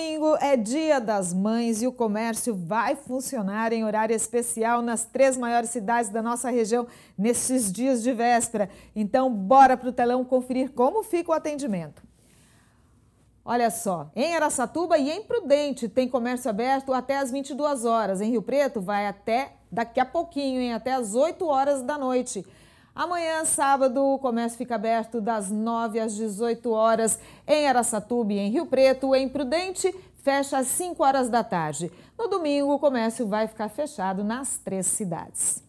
Domingo é dia das mães e o comércio vai funcionar em horário especial nas três maiores cidades da nossa região nesses dias de véspera. Então, bora para o telão conferir como fica o atendimento. Olha só, em Araçatuba e em Prudente tem comércio aberto até às 22 horas. Em Rio Preto vai até daqui a pouquinho, hein? até às 8 horas da noite. Amanhã, sábado, o comércio fica aberto das 9 às 18 horas em Aracatuba e em Rio Preto. Em Prudente, fecha às 5 horas da tarde. No domingo, o comércio vai ficar fechado nas três cidades.